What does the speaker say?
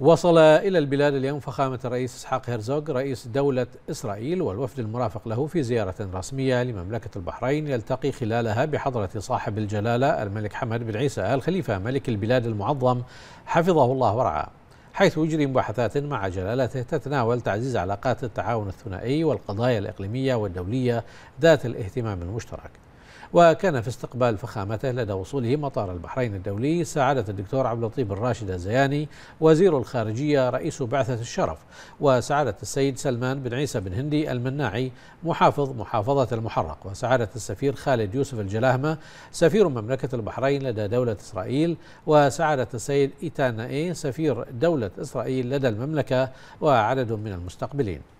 وصل إلى البلاد اليوم فخامة الرئيس إسحاق هيرزوغ رئيس دولة إسرائيل والوفد المرافق له في زيارة رسمية لمملكة البحرين يلتقي خلالها بحضرة صاحب الجلالة الملك حمد بن عيسى آل خليفة ملك البلاد المعظم حفظه الله ورعاه حيث يجري مباحثات مع جلالته تتناول تعزيز علاقات التعاون الثنائي والقضايا الإقليمية والدولية ذات الاهتمام المشترك وكان في استقبال فخامته لدى وصوله مطار البحرين الدولي سعادة الدكتور عبد اللطيف الراشد الزياني وزير الخارجية رئيس بعثة الشرف وسعادة السيد سلمان بن عيسى بن هندي المناعي محافظ محافظة المحرق وسعادة السفير خالد يوسف الجلاهمة سفير مملكة البحرين لدى دولة إسرائيل وسعادة السيد إيتانا إيه سفير دولة إسرائيل لدى المملكة وعدد من المستقبلين